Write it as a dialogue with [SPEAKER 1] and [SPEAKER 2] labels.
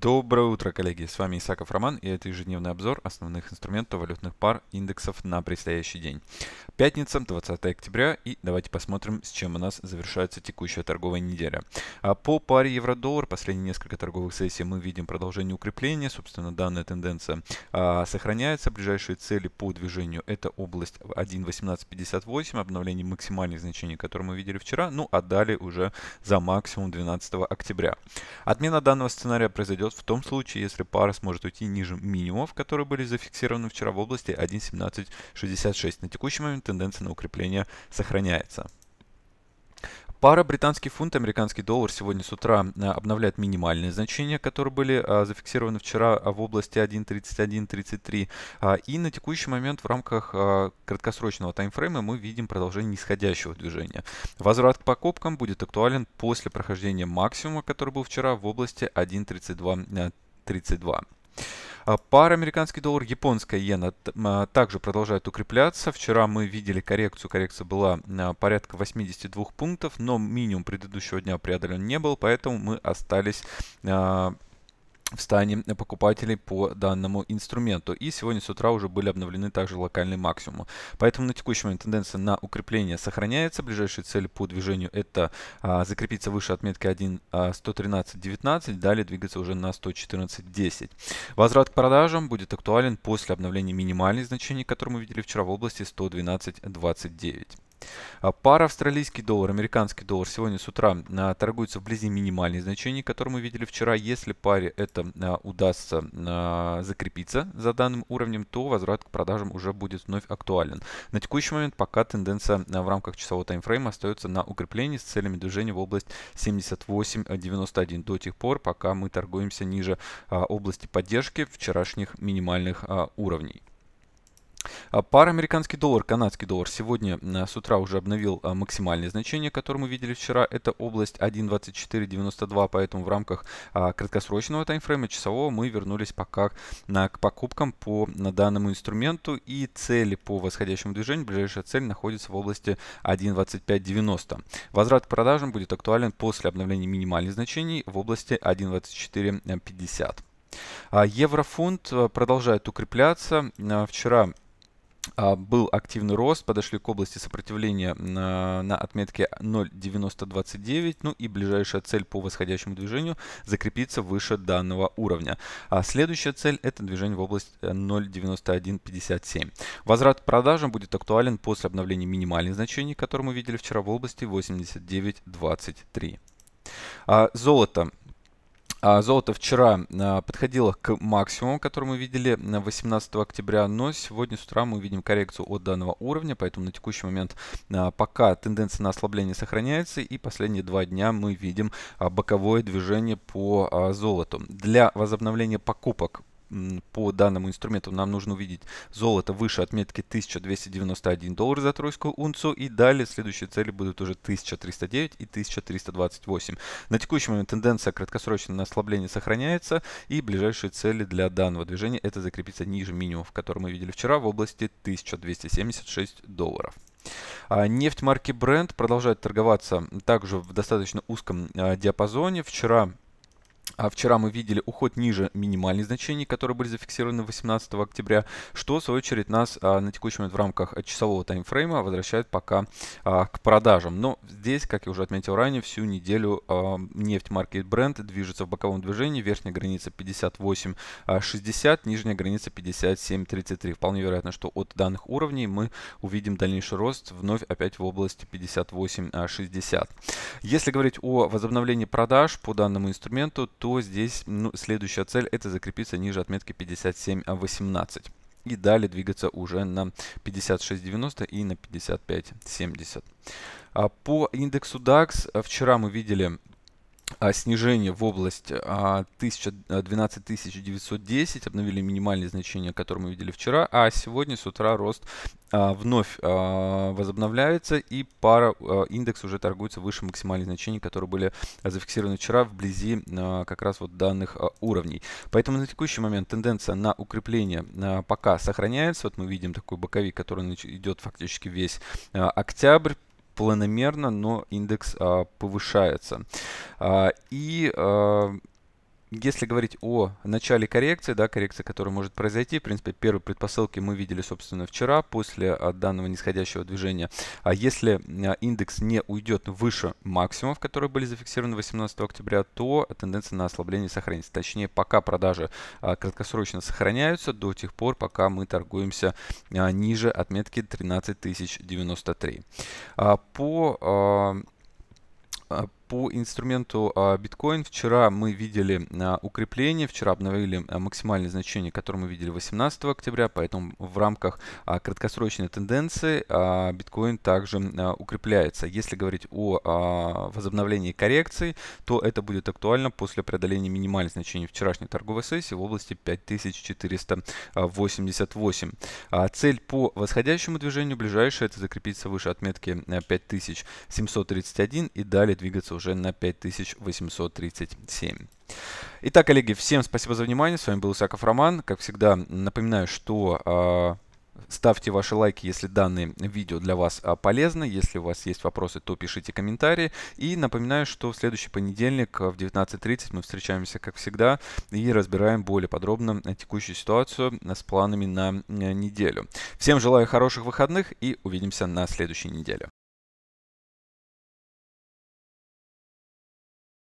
[SPEAKER 1] Доброе утро, коллеги! С вами Исаков Роман и это ежедневный обзор основных инструментов валютных пар индексов на предстоящий день. Пятница, 20 октября и давайте посмотрим, с чем у нас завершается текущая торговая неделя. А по паре евро-доллар последние несколько торговых сессий мы видим продолжение укрепления, собственно данная тенденция а, сохраняется. Ближайшие цели по движению это область 1.1858, обновление максимальных значений, которые мы видели вчера, ну а далее уже за максимум 12 октября. Отмена данного сценария произойдет произойдет в том случае, если пара сможет уйти ниже минимумов, которые были зафиксированы вчера в области 1.1766. На текущий момент тенденция на укрепление сохраняется. Пара британский фунт, американский доллар сегодня с утра э, обновляет минимальные значения, которые были э, зафиксированы вчера а, в области 1.31.33. А, и на текущий момент в рамках э, краткосрочного таймфрейма мы видим продолжение нисходящего движения. Возврат к покупкам будет актуален после прохождения максимума, который был вчера в области 1.32.32. А Пара американский доллар, японская иена а, также продолжает укрепляться. Вчера мы видели коррекцию, коррекция была а, порядка 82 пунктов, но минимум предыдущего дня преодолен не был, поэтому мы остались в стане покупателей по данному инструменту. И сегодня с утра уже были обновлены также локальные максимумы. Поэтому на текущий момент тенденция на укрепление сохраняется. Ближайшая цель по движению это а, закрепиться выше отметки 1 а, 113.19, далее двигаться уже на 114.10. Возврат к продажам будет актуален после обновления минимальных значений, которые мы видели вчера в области 112.29. А, пара австралийский доллар, американский доллар сегодня с утра а, торгуется вблизи минимальных значений, которые мы видели вчера. Если паре это а, удастся закрепиться за данным уровнем, то возврат к продажам уже будет вновь актуален. На текущий момент пока тенденция в рамках часового таймфрейма остается на укреплении с целями движения в область 78.91 до тех пор, пока мы торгуемся ниже области поддержки вчерашних минимальных уровней. А, Пара американский доллар, канадский доллар сегодня э, с утра уже обновил а, максимальное значение, которое мы видели вчера. Это область 1.2492, поэтому в рамках а, краткосрочного таймфрейма часового мы вернулись пока к покупкам по данному инструменту и цели по восходящему движению. Ближайшая цель находится в области 1.2590. Возврат к продажам будет актуален после обновления минимальных значений в области 1.2450. Еврофунт э, продолжает укрепляться. Э, вчера а, был активный рост, подошли к области сопротивления на, на отметке 0.9029, ну и ближайшая цель по восходящему движению закрепиться выше данного уровня. А следующая цель это движение в область 0.9157. Э, Возврат к продажам будет актуален после обновления минимальных значений, которые мы видели вчера в области 89.23. А золото. А золото вчера а, подходило к максимуму, который мы видели 18 октября, но сегодня с утра мы видим коррекцию от данного уровня, поэтому на текущий момент а, пока тенденция на ослабление сохраняется, и последние два дня мы видим боковое движение по золоту. Для возобновления покупок по данному инструменту нам нужно увидеть золото выше отметки 1291 доллар за тройскую унцию. И далее следующие цели будут уже 1309 и 1328. На текущий момент тенденция краткосрочного ослабления сохраняется. И ближайшие цели для данного движения это закрепиться ниже минимумов, которые мы видели вчера в области 1276 долларов. А нефть марки Brent продолжает торговаться также в достаточно узком а, диапазоне. Вчера а вчера мы видели уход ниже минимальных значений, которые были зафиксированы 18 октября, что в свою очередь нас а, на текущий момент в рамках часового таймфрейма возвращает пока а, к продажам. Но здесь, как я уже отметил ранее, всю неделю а, нефть маркет бренд движется в боковом движении. Верхняя граница 58.60, а, нижняя граница 57.33. Вполне вероятно, что от данных уровней мы увидим дальнейший рост вновь опять в области 58.60. А, Если говорить о возобновлении продаж по данному инструменту, то то здесь ну, следующая цель это закрепиться ниже отметки 57.18 а и далее двигаться уже на 56.90 и на 55.70. А по индексу DAX а, вчера мы видели а, снижение в область 12910, а, а, обновили минимальные значения, которые мы видели вчера, а сегодня с утра рост вновь возобновляется и пара индекс уже торгуется выше максимальных значений, которые были зафиксированы вчера вблизи как раз вот данных уровней. Поэтому на текущий момент тенденция на укрепление пока сохраняется. Вот мы видим такой боковик, который идет фактически весь октябрь планомерно, но индекс а, повышается. А, и а, если говорить о начале коррекции, да, коррекция, которая может произойти, в принципе, первые предпосылки мы видели, собственно, вчера после а, данного нисходящего движения. А если а, индекс не уйдет выше максимумов, которые были зафиксированы 18 октября, то тенденция на ослабление сохранится. Точнее, пока продажи а, краткосрочно сохраняются до тех пор, пока мы торгуемся ниже отметки 13 13093. По по инструменту а, биткоин вчера мы видели а, укрепление, вчера обновили а, максимальное значение, которое мы видели 18 октября, поэтому в рамках краткосрочной тенденции биткоин также укрепляется. Если говорить о возобновлении коррекции, то это будет актуально после преодоления минимальных значений вчерашней торговой сессии в области 5488. Цель по восходящему движению ближайшая это закрепиться выше отметки 5731 и далее двигаться уже на 5837. Итак, коллеги, всем спасибо за внимание. С вами был Исаков Роман. Как всегда, напоминаю, что а, Ставьте ваши лайки, если данное видео для вас а, полезно. Если у вас есть вопросы, то пишите комментарии. И напоминаю, что в следующий понедельник а, в 19.30 мы встречаемся, как всегда, и разбираем более подробно текущую ситуацию с планами на неделю. Всем желаю хороших выходных и увидимся на следующей неделе.